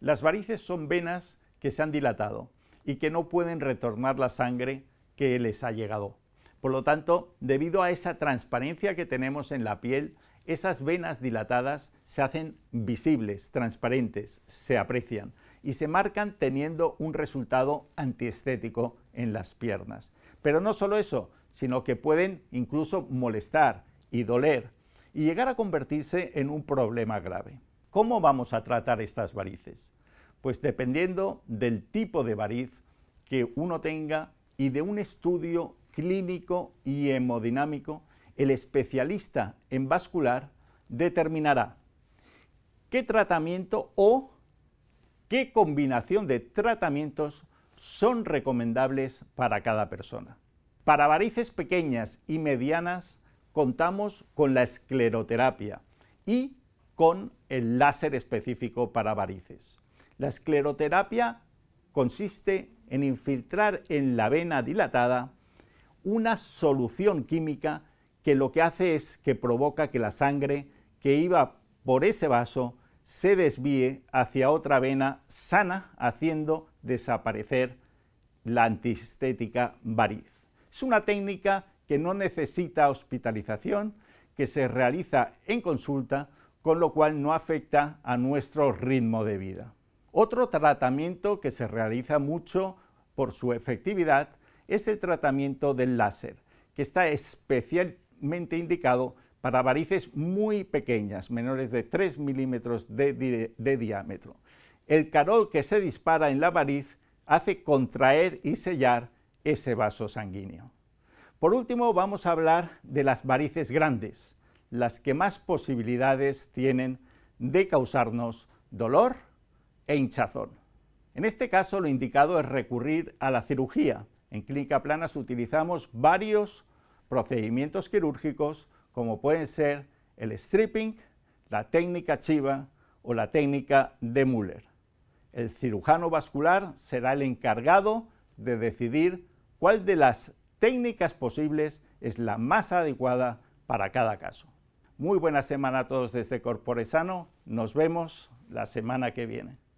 Las varices son venas que se han dilatado y que no pueden retornar la sangre que les ha llegado. Por lo tanto, debido a esa transparencia que tenemos en la piel, esas venas dilatadas se hacen visibles, transparentes, se aprecian y se marcan teniendo un resultado antiestético en las piernas. Pero no solo eso, sino que pueden incluso molestar y doler y llegar a convertirse en un problema grave. ¿Cómo vamos a tratar estas varices? Pues dependiendo del tipo de variz que uno tenga y de un estudio clínico y hemodinámico, el especialista en vascular determinará qué tratamiento o qué combinación de tratamientos son recomendables para cada persona. Para varices pequeñas y medianas contamos con la escleroterapia y con el láser específico para varices. La escleroterapia consiste en infiltrar en la vena dilatada una solución química que lo que hace es que provoca que la sangre que iba por ese vaso se desvíe hacia otra vena sana, haciendo desaparecer la antistética variz. Es una técnica que no necesita hospitalización, que se realiza en consulta con lo cual no afecta a nuestro ritmo de vida. Otro tratamiento que se realiza mucho por su efectividad es el tratamiento del láser, que está especialmente indicado para varices muy pequeñas, menores de 3 milímetros de, diámetro. El carol que se dispara en la variz hace contraer y sellar ese vaso sanguíneo. Por último, vamos a hablar de las varices grandes, las que más posibilidades tienen de causarnos dolor e hinchazón. En este caso, lo indicado es recurrir a la cirugía. En clínica planas utilizamos varios procedimientos quirúrgicos, como pueden ser el stripping, la técnica chiva o la técnica de Müller. El cirujano vascular será el encargado de decidir cuál de las técnicas posibles es la más adecuada para cada caso. Muy buena semana a todos desde Corporesano. Nos vemos la semana que viene.